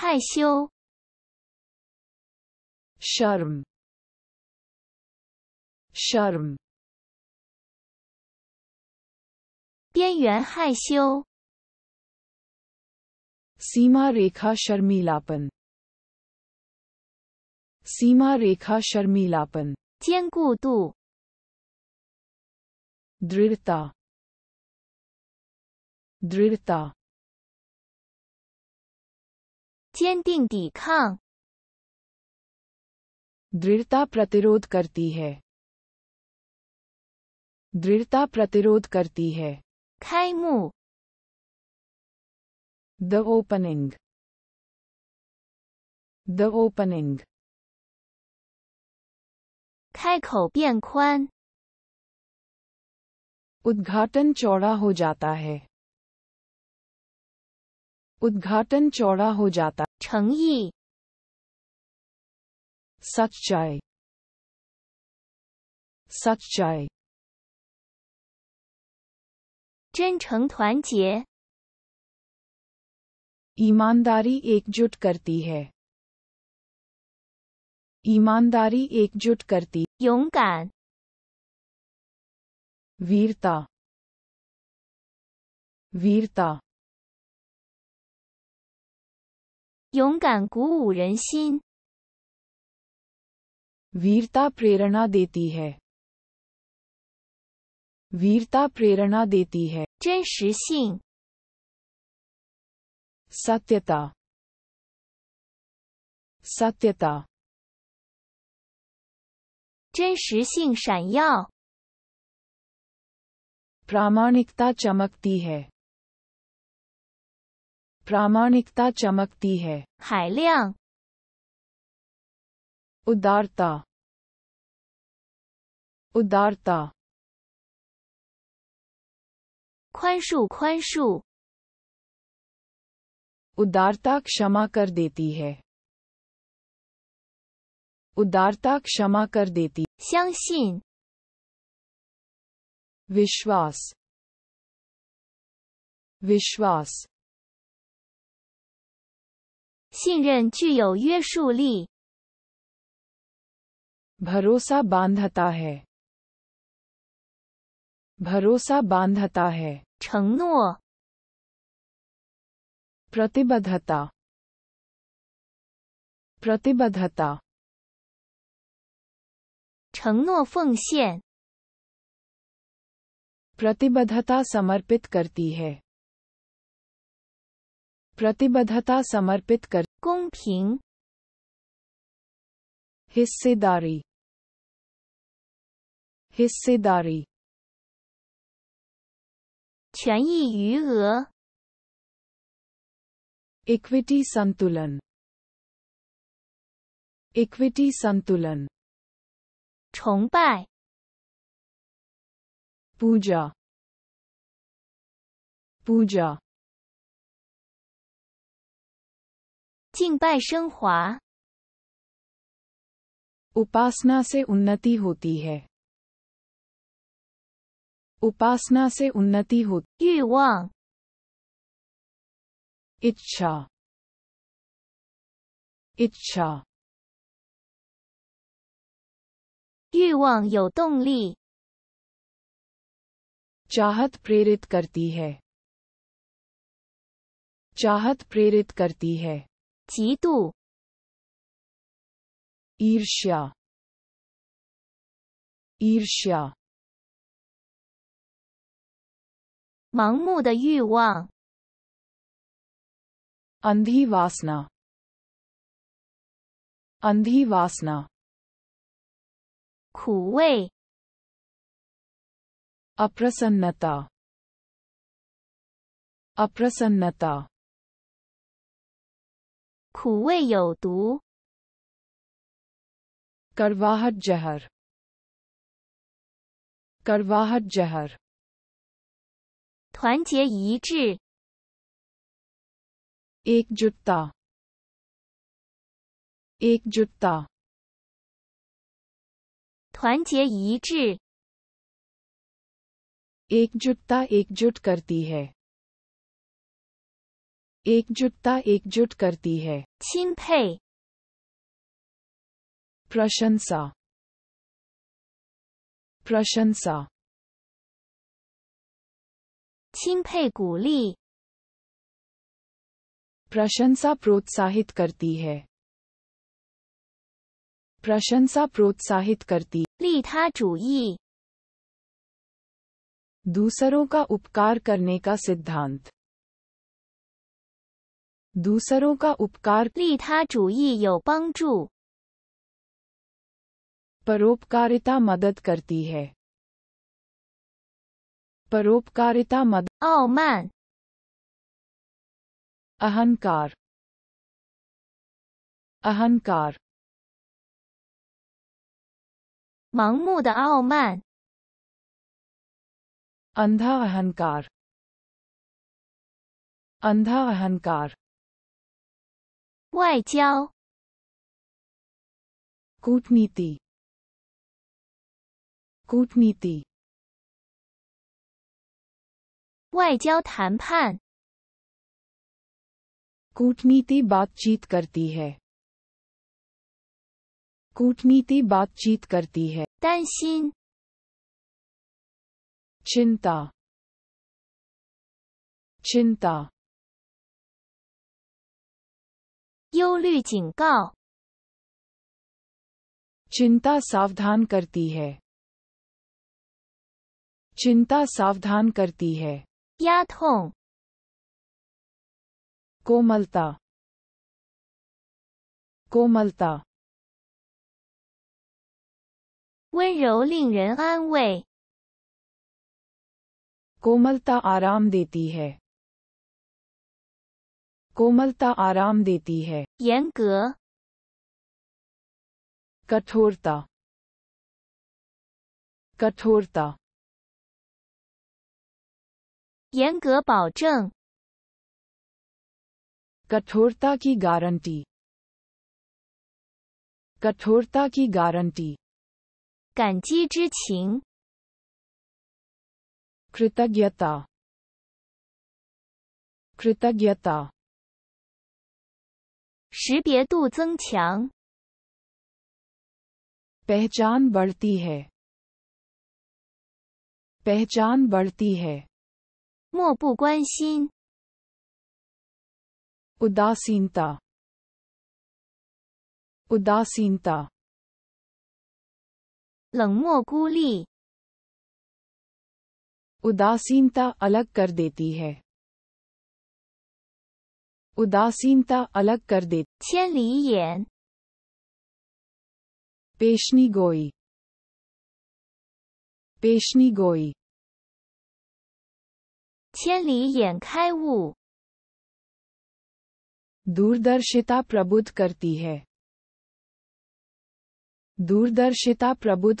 害羞。Charm. Charm. 边缘害羞。Sima Rekha Sharmilapan. Sima Rekha Sharmilapan. 坚固度。Drita. Drita. 坚定抵抗。दृढ़ता प्रतिरोध करती है दृढ़ता प्रतिरोध करती है the opening the opening opening 开口变宽 उद्घाटन चौड़ा हो जाता है उद्घाटन चौड़ा हो जाता सच चाय सच चाय ईमानदारी एकजुट करती है ईमानदारी एकजुट करती 勇敢 वीरता वीरता 勇敢鼓舞人心。वीरता प्रेरणा देती है वीरता प्रेरणा देती है सिंह सत्यता सत्यता 真实性闪耀 प्रामाणिकता चमकती है प्रामाणिकता चमकती है हाइलिया उदारता उदारता ख्वाइशु उदारता क्षमा कर देती है उदारता क्षमा कर देती 相信 विश्वास विश्वास 信任具有约束力。भरोसा बांधता है भरोसा बांधता है 承诺 प्रतिबद्धता प्रतिबद्धता प्रतिबद्धता समर्पित करती है प्रतिबद्धता समर्पित कर कुंग हिस्सेदारी हिस्सेदारी इक्विटी संतुलन इक्विटी संतुलन पूजा पूजा 敬拜升华。उपासना से उन्नति होती है उपासना से उन्नति होती 欲望、इच्छा इच्छा 欲望有动力、चाहत प्रेरित करती है चाहत प्रेरित करती है 嫉妒，ईर्ष्या ईर्ष्या 盲目的欲望，अंधी वासना अंधी वासना 苦味，अप्रसन्नता अप्रसन्नता 苦味有毒 करवाहट जहर करवाहट जहर एक एक जुटता जुटता एकजुटता एकजुटता एक जुटता एकजुट करती है एकजुटता एकजुट करती है 钦佩 प्रशंसा प्रशंसा गोली प्रशंसा प्रोत्साहित करती है प्रशंसा प्रोत्साहित करती 利他主义 दूसरों का उपकार करने का सिद्धांत दूसरों का उपकार परोपकारिता मदद करती है परोपकारिता मदद 傲慢 अहंकार अहंकार 盲目的傲慢 अंधा अहंकार अंधा अहंकार 外交 कूटनीति कूटनीति 外交谈判 कूटनीति बातचीत करती है कूटनीति बातचीत करती है 担心 चिंता चिंता 忧虑警告。चिंता सावधान करती है चिंता सावधान करती है या थों कोमलता कोमलता 温柔令人安慰。कोमलता आराम देती है कोमलता आराम देती है यंग कठोरता कठोरता पाउचंग कठोरता की गारंटी कठोरता की गारंटी 感激之情 कृतज्ञता कृतज्ञता 识别度增强。पहचान बढ़ती है पहचान बढ़ती है 漠不关心 उदासीनता उदासीनता 冷漠孤立 उदासीनता अलग कर देती है उदासीनता अलग कर दे पेशनी गोई पेशनी गोई दूरदर्शिता प्रबुद्ध करती है दूरदर्शिता प्रबुद्ध